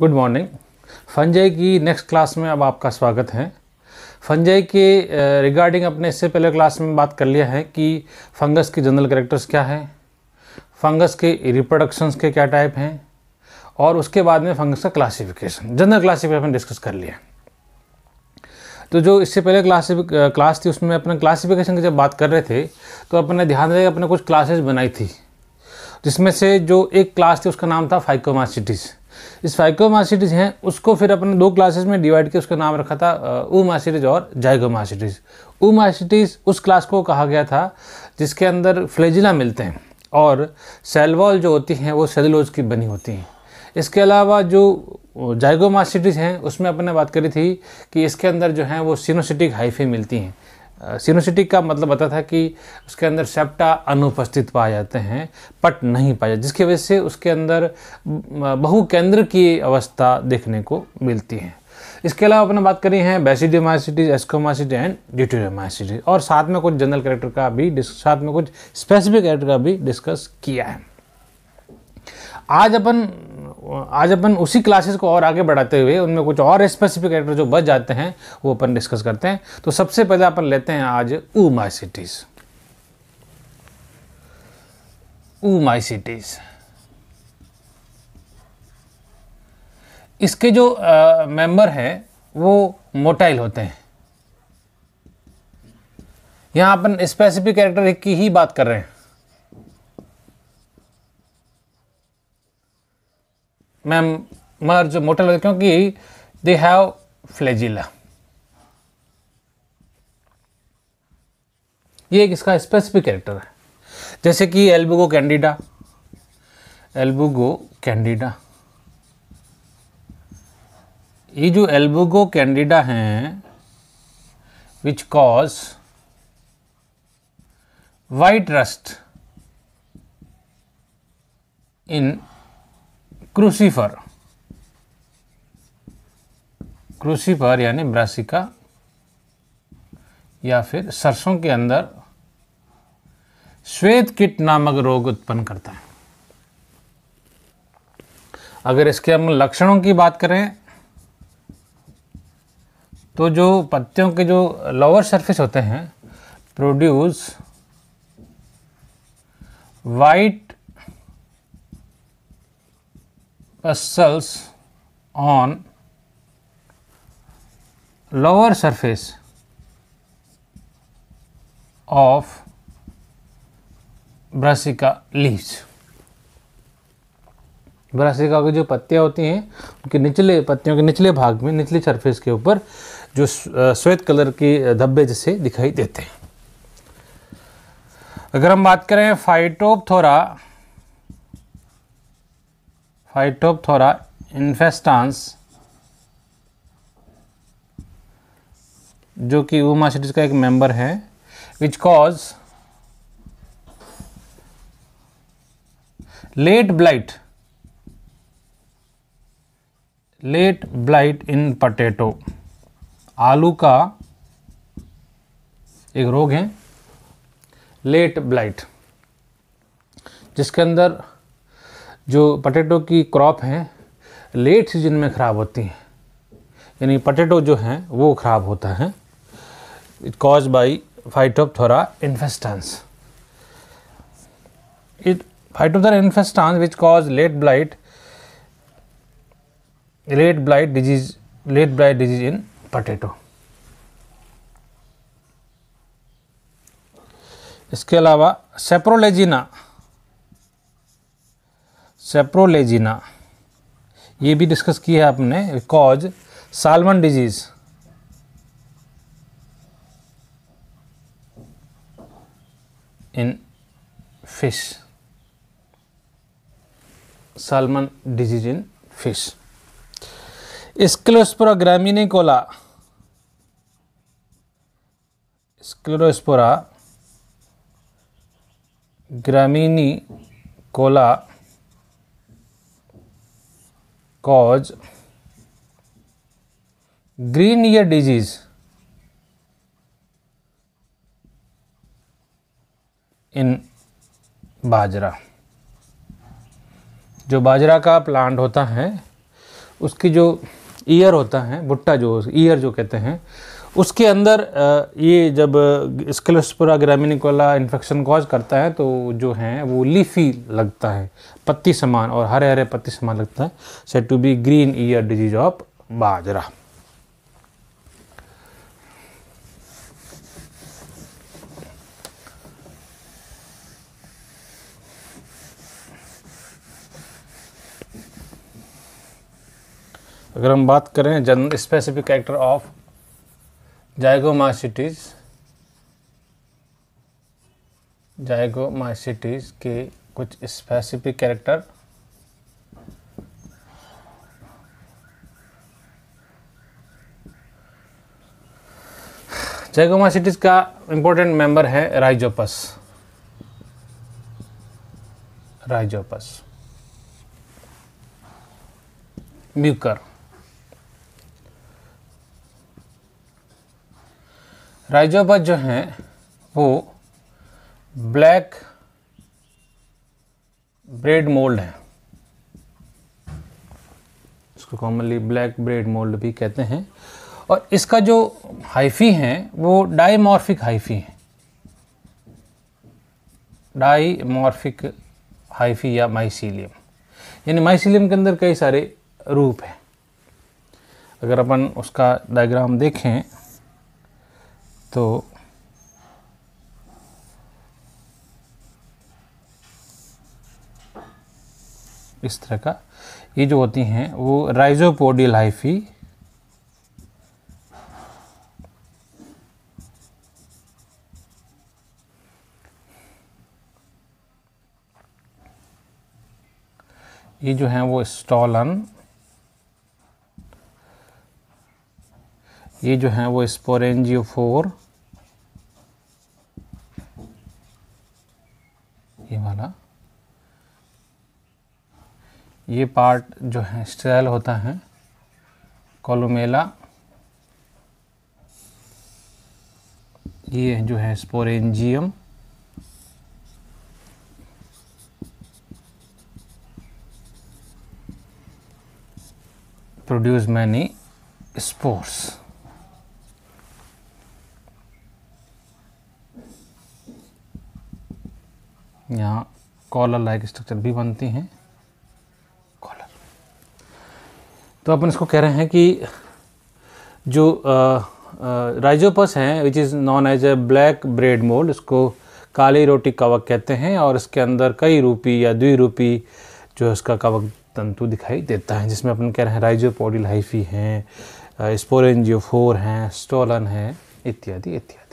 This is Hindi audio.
गुड मॉर्निंग फंजय की नेक्स्ट क्लास में अब आपका स्वागत है फंजय के रिगार्डिंग अपने इससे पहले क्लास में बात कर लिया है कि फंगस की जनरल करेक्टर्स क्या है फंगस के रिप्रोडक्शंस के क्या टाइप हैं और उसके बाद में फंगस का क्लासिफिकेशन जनरल क्लासिफिकेशन डिस्कस कर लिया तो जो इससे पहले क्लासिफिक क्लास थी उसमें अपने क्लासिफिकेशन की जब बात कर रहे थे तो अपने ध्यान रहे अपने कुछ क्लासेज बनाई थी जिसमें से जो एक क्लास थी उसका नाम था फाइकोमासिटीज़ इस हैं उसको फिर अपने दो क्लासेस में डिवाइड किया उसका नाम रखा था उमा सीरीज और जाइगोमा सीरीज उमा उस क्लास को कहा गया था जिसके अंदर फ्लेजिला मिलते हैं और सेलवॉल जो होती हैं वो सेलोज की बनी होती हैं इसके अलावा जो जाइगोमासिटीज़ हैं उसमें अपने बात करी थी कि इसके अंदर जो हैं वो सिनोसिटिक हाइफे मिलती हैं सीनोसिटी का मतलब बता था कि उसके अंदर सेप्टा अनुपस्थित पाए जाते हैं पट नहीं पाए जाते जिसकी वजह से उसके अंदर बहुकेंद्र की अवस्था देखने को मिलती है इसके अलावा अपने बात करी है बेसिडियोमाइसिटीज एस्कोमाइसिटी एंड ड्यूटोमाइसिटीज और साथ में कुछ जनरल कैरेक्टर का भी साथ में कुछ स्पेसिफिक कैरेक्टर का भी डिस्कस किया है आज अपन आज अपन उसी क्लासेस को और आगे बढ़ाते हुए उनमें कुछ और स्पेसिफिक कैरेक्टर जो बच जाते हैं वो अपन डिस्कस करते हैं तो सबसे पहले अपन लेते हैं आज ऊ माई सिटीज़ ऊ माई सिटीज़ इसके जो मेंबर हैं वो मोटाइल होते हैं यहां अपन स्पेसिफिक कैरेक्टर की ही बात कर रहे हैं मैम मर्ज मोटल क्योंकि दे हैव फ्लेजिला ये एक इसका स्पेसिफिक कैरेक्टर है जैसे कि एल्बुगो कैंडिडा एल्बुगो कैंडिडा ये जो एल्बुगो कैंडिडा हैं which cause white rust in crucifer crucifer यानी ब्रासिका या फिर सरसों के अंदर श्वेत किट नामक रोग उत्पन्न करता है अगर इसके हम लक्षणों की बात करें तो जो पत्तियों के जो लोअर सरफेस होते हैं produce white cells on lower surface of Brassica leaves Brassica की जो पत्तियाँ होती हैं उनके निचले पत्तियों के निचले भाग में निचले सरफेस के ऊपर जो श्वेत कलर के धब्बे जैसे दिखाई देते हैं अगर हम बात करें फाइटोपथोरा फाइटोप्थोरा इन्फेस्टांस जो कि वो सीरीज का एक मेंबर है which cause late blight late blight in potato आलू का एक रोग है लेट ब्लाइट जिसके अंदर जो पटेटो की क्रॉप हैं लेट सीजन में ख़राब होती हैं यानी पटेटो जो हैं वो ख़राब होता है it cause by Phytophthora infestans it Phytophthora infestans which cause late blight late blight disease late blight disease in potato इसके अलावा सेप्रोलेजिना सेप्रोलेजिना ये भी डिस्कस किया है आपने रिकॉज salmon disease in fish salmon disease in fish Sclerospora cola Sclerospora graminicola cause green ear disease in bajra जो बाजरा का प्लांट होता है उसकी जो ईयर होता है भुट्टा जो ईयर जो कहते हैं उसके अंदर ये जब स्कलस्पुरा ग्रामीणिकोला इन्फेक्शन कॉज करता है तो जो है वो लीफी लगता है पत्ती समान और हरे हरे पत्ती समान लगता है set to be green ear disease of bajra अगर हम बात करें जन specific character of zygomycetes zygomycetes के कुछ स्पेसिफिक कैरेक्टर जैगोमासिटिस का इंपॉर्टेंट मेंबर है राइजोपस राइजोपस म्यूकर राइजोबस जो हैं वो ब्लैक ब्रेड मोल्ड है इसको कॉमनली ब्लैक ब्रेड मोल्ड भी कहते हैं और इसका जो हाइफी है वो डाइमॉर्फिक हाइफी है डाइमॉर्फिक हाइफी या माइसीलियम यानी माइसीलियम के अंदर कई सारे रूप हैं अगर अपन उसका डायग्राम देखें तो इस तरह का ये जो होती हैं वो राइजोपोडियल हाइफी ये जो हैं वो स्टॉलन ये जो है वो स्पोरेंजियो फोर ये वाला ये पार्ट जो है स्टेल होता है कॉलोमेला ये जो है स्पोरेंजियम प्रोड्यूस मैनी स्पोर्ट्स यहाँ कॉलर लाइक स्ट्रक्चर भी बनती हैं कॉलर तो अपन इसको कह रहे हैं कि जो राइजोपस हैं which is known as a black bread mould इसको काली रोटी कवक कहते हैं और इसके अंदर कई रूपी या द्विरूपी जो है इसका कवक तंतु दिखाई देता है जिसमें अपन कह रहे हैं राइजोपोडिल हाइफी हैं स्पोरेंजियोफोर हैं स्टोलन है इत्यादि इत्यादि